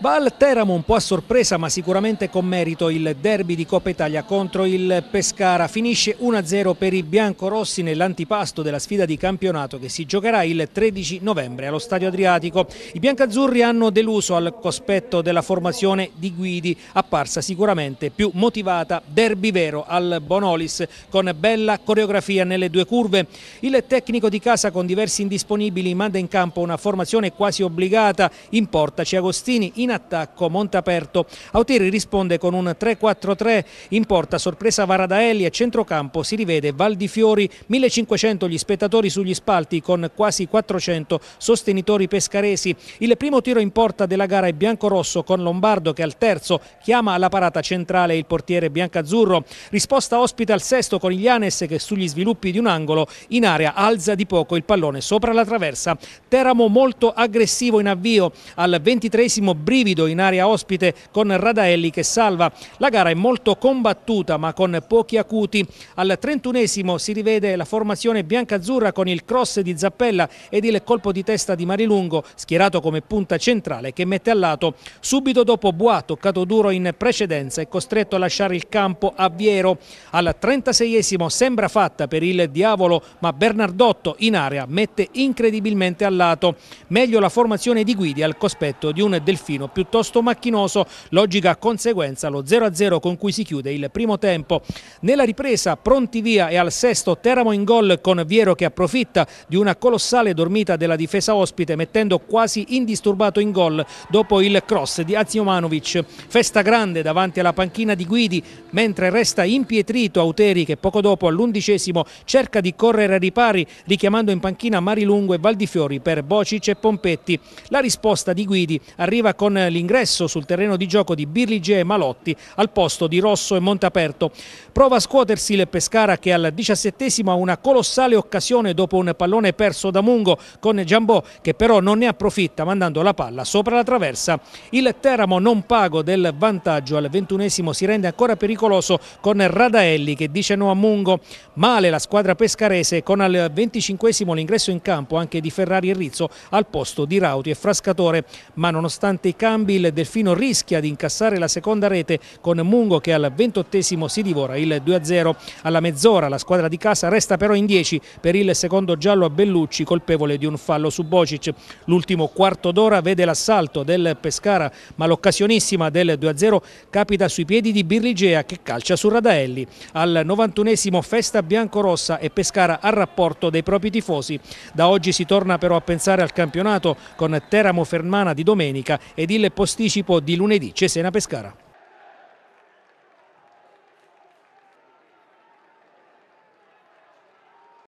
Val Teramo un po' a sorpresa ma sicuramente con merito il derby di Coppa Italia contro il Pescara. Finisce 1-0 per i biancorossi nell'antipasto della sfida di campionato che si giocherà il 13 novembre allo Stadio Adriatico. I biancazzurri hanno deluso al cospetto della formazione di Guidi, apparsa sicuramente più motivata, derby vero al Bonolis con bella coreografia nelle due curve. Il tecnico di casa con diversi indisponibili manda in campo una formazione quasi obbligata, in porta Ciagostini, in in attacco Aperto. Auteri risponde con un 3-4-3 in porta, sorpresa Varadaelli e centrocampo si rivede Val di Fiori, 1500 gli spettatori sugli spalti con quasi 400 sostenitori pescaresi. Il primo tiro in porta della gara è bianco-rosso con Lombardo che al terzo chiama alla parata centrale il portiere bianco-azzurro. Risposta ospita al sesto con Ilianes che sugli sviluppi di un angolo in area alza di poco il pallone sopra la traversa. Teramo molto aggressivo in avvio al ventitresimo Brio brivido in area ospite con Radaelli che salva. La gara è molto combattuta ma con pochi acuti. Al 31esimo si rivede la formazione biancazzurra con il cross di Zappella ed il colpo di testa di Marilungo schierato come punta centrale che mette a lato. Subito dopo Boa toccato duro in precedenza è costretto a lasciare il campo a Viero. Al 36esimo sembra fatta per il diavolo ma Bernardotto in area mette incredibilmente a lato. Meglio la formazione di guidi al cospetto di un delfino piuttosto macchinoso, logica conseguenza lo 0-0 con cui si chiude il primo tempo. Nella ripresa pronti via e al sesto Teramo in gol con Viero che approfitta di una colossale dormita della difesa ospite mettendo quasi indisturbato in gol dopo il cross di Aziomanovic. Festa grande davanti alla panchina di Guidi mentre resta impietrito Auteri che poco dopo all'undicesimo cerca di correre a ripari richiamando in panchina Marilungo e Valdifiori per Bocic e Pompetti. La risposta di Guidi arriva con l'ingresso sul terreno di gioco di Birligie e Malotti al posto di Rosso e Montaperto. Prova a scuotersi il Pescara che al diciassettesimo ha una colossale occasione dopo un pallone perso da Mungo con Giambò che però non ne approfitta mandando la palla sopra la traversa. Il Teramo non pago del vantaggio al ventunesimo si rende ancora pericoloso con Radaelli che dice no a Mungo. Male la squadra pescarese con al venticinquesimo l'ingresso in campo anche di Ferrari e Rizzo al posto di Rauti e Frascatore ma nonostante i cambi scambi il Delfino rischia di incassare la seconda rete con Mungo che al ventottesimo si divora il 2-0. Alla mezz'ora la squadra di casa resta però in 10 per il secondo giallo a Bellucci colpevole di un fallo su Bocic. L'ultimo quarto d'ora vede l'assalto del Pescara ma l'occasionissima del 2-0 capita sui piedi di Birrigea che calcia su Radaelli. Al 91esimo festa biancorossa e Pescara al rapporto dei propri tifosi. Da oggi si torna però a pensare al campionato con Teramo Fermana di domenica ed il il posticipo di lunedì Cesena-Pescara.